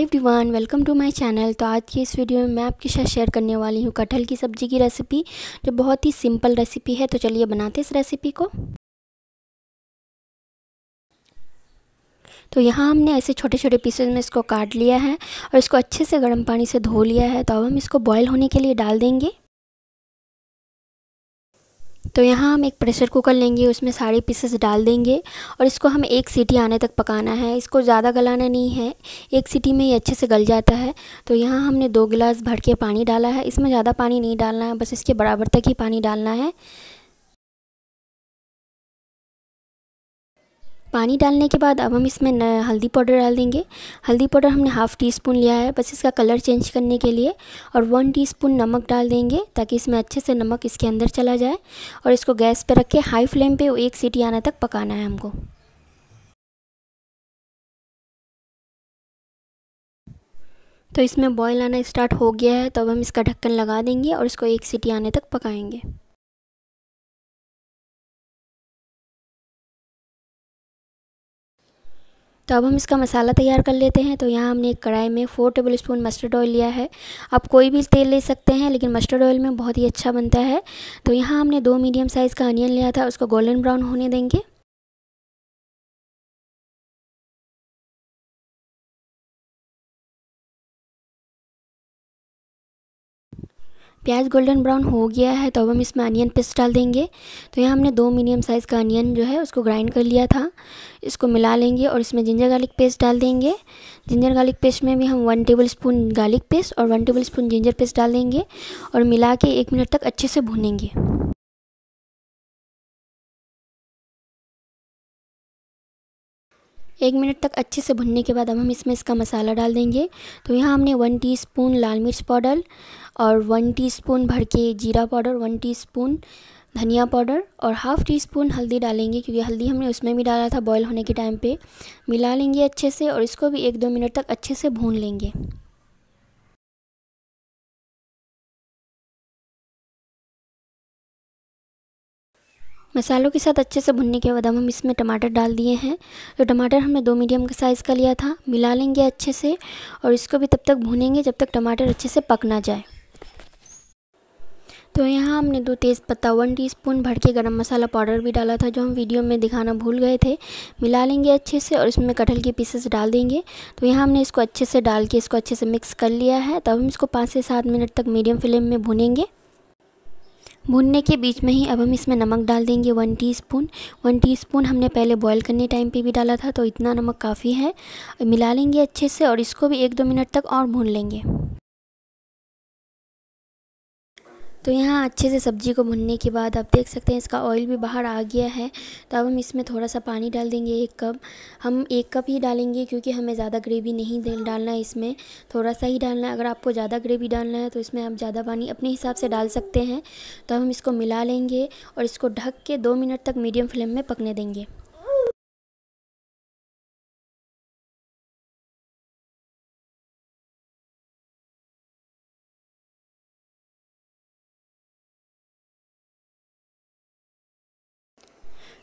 hi everyone welcome to my channel तो आज की इस वीडियो में मैं आपके साथ शेयर करने वाली हूँ कटहल की सब्ज़ी की रेसिपी जो बहुत ही सिंपल रेसिपी है तो चलिए बनाते इस रेसिपी को तो यहाँ हमने ऐसे छोटे छोटे पीसेज में इसको काट लिया है और इसको अच्छे से गर्म पानी से धो लिया है तो अब हम इसको बॉयल होने के लिए डाल देंगे तो यहाँ हम एक प्रेशर कुकर लेंगे उसमें सारे पीसेस डाल देंगे और इसको हम एक सीटी आने तक पकाना है इसको ज़्यादा गलाना नहीं है एक सीटी में ये अच्छे से गल जाता है तो यहाँ हमने दो गिलास भर के पानी डाला है इसमें ज़्यादा पानी नहीं डालना है बस इसके बराबर तक ही पानी डालना है पानी डालने के बाद अब हम इसमें हल्दी पाउडर डाल देंगे हल्दी पाउडर हमने हाफ़ टी स्पून लिया है बस इसका कलर चेंज करने के लिए और वन टीस्पून नमक डाल देंगे ताकि इसमें अच्छे से नमक इसके अंदर चला जाए और इसको गैस पर रख के हाई फ्लेम पर एक सीटी आने तक पकाना है हमको तो इसमें बॉयल आना स्टार्ट हो गया है तो अब हम इसका ढक्कन लगा देंगे और इसको एक सीटी आने तक पकाएंगे तो अब हम इसका मसाला तैयार कर लेते हैं तो यहाँ हमने एक कढ़ाई में four tablespoon mustard oil लिया है आप कोई भी तेल ले सकते हैं लेकिन मस्टर्ड ऑयल में बहुत ही अच्छा बनता है तो यहाँ हमने दो मीडियम साइज़ का अनियन लिया था उसको गोल्डन ब्राउन होने देंगे प्याज गोल्डन ब्राउन हो गया है तो अब हम इसमें अनियन पेस्ट डाल देंगे तो यहाँ हमने दो मीडियम साइज़ का अनियन जो है उसको ग्राइंड कर लिया था इसको मिला लेंगे और इसमें जिंजर गार्लिक पेस्ट डाल देंगे जिंजर गार्लिक पेस्ट में भी हम one tablespoon garlic paste और one tablespoon ginger paste डाल देंगे और मिला के एक मिनट तक अच्छे से भूनेंगे एक मिनट तक अच्छे से भुनने के बाद अब हम इसमें इसका मसाला डाल देंगे तो यहाँ हमने वन टीस्पून लाल मिर्च पाउडर और वन टीस्पून भर के जीरा पाउडर वन टीस्पून धनिया पाउडर और हाफ़ टी स्पून हल्दी डालेंगे क्योंकि हल्दी हमने उसमें भी डाला था बॉयल होने के टाइम पे मिला लेंगे अच्छे से और इसको भी एक दो मिनट तक अच्छे से भून लेंगे मसालों के साथ अच्छे से भुनने के बाद हम इसमें टमाटर डाल दिए हैं तो टमाटर हमने दो मीडियम का साइज़ का लिया था मिला लेंगे अच्छे से और इसको भी तब तक भुनेंगे जब तक टमाटर अच्छे से पक ना जाए तो यहाँ हमने दो तेज़ पत्ता वन स्पून भर के गरम मसाला पाउडर भी डाला था जो हम वीडियो में दिखाना भूल गए थे मिला लेंगे अच्छे से और इसमें कटहल के पीसेस डाल देंगे तो यहाँ हमने इसको अच्छे से डाल के इसको अच्छे से मिक्स कर लिया है तब हम इसको पाँच से सात मिनट तक मीडियम फ्लेम में भुनेंगे भूनने के बीच में ही अब हम इसमें नमक डाल देंगे वन टीस्पून वन टीस्पून हमने पहले बॉईल करने टाइम पे भी डाला था तो इतना नमक काफ़ी है मिला लेंगे अच्छे से और इसको भी एक दो मिनट तक और भून लेंगे तो यहाँ अच्छे से सब्ज़ी को भुनने के बाद आप देख सकते हैं इसका ऑयल भी बाहर आ गया है तो अब हम इसमें थोड़ा सा पानी डाल देंगे एक कप हम एक कप ही डालेंगे क्योंकि हमें ज़्यादा ग्रेवी नहीं डालना है इसमें थोड़ा सा ही डालना है अगर आपको ज़्यादा ग्रेवी डालना है तो इसमें आप ज़्यादा पानी अपने हिसाब से डाल सकते हैं तो हम इसको मिला लेंगे और इसको ढक के दो मिनट तक मीडियम फ्लेम में पकने देंगे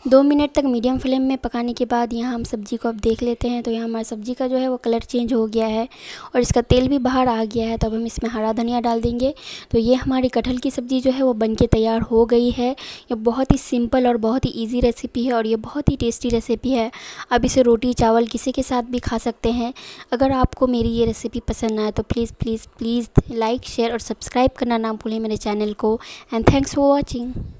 दो मिनट तक मीडियम फ्लेम में पकाने के बाद यहाँ हम सब्ज़ी को अब देख लेते हैं तो यहाँ हमारी सब्ज़ी का जो है वो कलर चेंज हो गया है और इसका तेल भी बाहर आ गया है तो अब हम इसमें हरा धनिया डाल देंगे तो ये हमारी कटहल की सब्ज़ी जो है वो बन के तैयार हो गई है ये बहुत ही सिंपल और बहुत ही ईजी रेसिपी है और ये बहुत ही टेस्टी रेसिपी है आप इसे रोटी चावल किसी के साथ भी खा सकते हैं अगर आपको मेरी ये रेसिपी पसंद आए तो please please please like share और सब्सक्राइब करना ना भूलें मेरे चैनल को एंड थैंक्स फॉर वॉचिंग